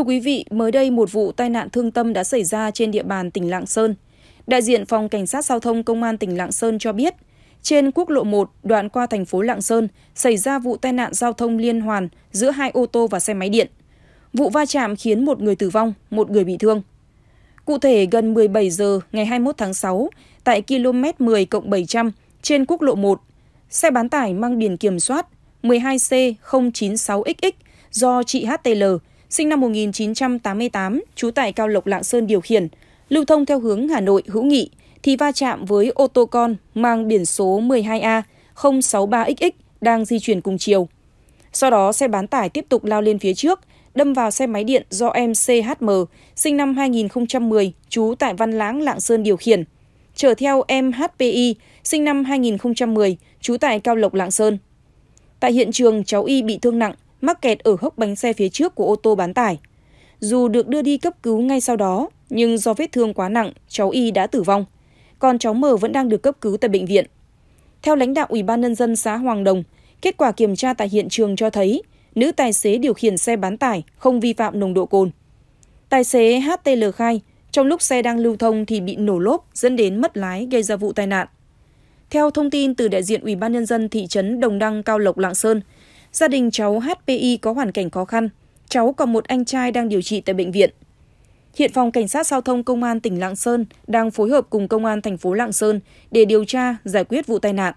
Thưa quý vị, mới đây một vụ tai nạn thương tâm đã xảy ra trên địa bàn tỉnh Lạng Sơn. Đại diện phòng cảnh sát giao thông công an tỉnh Lạng Sơn cho biết, trên quốc lộ 1 đoạn qua thành phố Lạng Sơn xảy ra vụ tai nạn giao thông liên hoàn giữa hai ô tô và xe máy điện. Vụ va chạm khiến một người tử vong, một người bị thương. Cụ thể, gần 17 giờ ngày 21 tháng 6, tại km 10 700 trên quốc lộ 1, xe bán tải mang biển kiểm soát 12C096XX do chị HTL sinh năm 1988, trú tại Cao Lộc Lạng Sơn điều khiển, lưu thông theo hướng Hà Nội hữu nghị thì va chạm với ô tô con mang biển số 12A 063XX đang di chuyển cùng chiều. Sau đó xe bán tải tiếp tục lao lên phía trước, đâm vào xe máy điện do em CHM, sinh năm 2010, trú tại Văn Lãng, Lạng Sơn điều khiển, chở theo em HPI, sinh năm 2010, trú tại Cao Lộc, Lạng Sơn. Tại hiện trường, cháu Y bị thương nặng, mắc kẹt ở hốc bánh xe phía trước của ô tô bán tải. Dù được đưa đi cấp cứu ngay sau đó, nhưng do vết thương quá nặng, cháu Y đã tử vong. Còn cháu M vẫn đang được cấp cứu tại bệnh viện. Theo lãnh đạo Ủy ban nhân dân xã Hoàng Đồng, kết quả kiểm tra tại hiện trường cho thấy nữ tài xế điều khiển xe bán tải không vi phạm nồng độ cồn. Tài xế HTL khai, trong lúc xe đang lưu thông thì bị nổ lốp dẫn đến mất lái gây ra vụ tai nạn. Theo thông tin từ đại diện Ủy ban nhân dân thị trấn Đồng Đăng Cao Lộc Lạng Sơn, Gia đình cháu HPI có hoàn cảnh khó khăn, cháu còn một anh trai đang điều trị tại bệnh viện. Hiện phòng cảnh sát giao thông công an tỉnh Lạng Sơn đang phối hợp cùng công an thành phố Lạng Sơn để điều tra, giải quyết vụ tai nạn.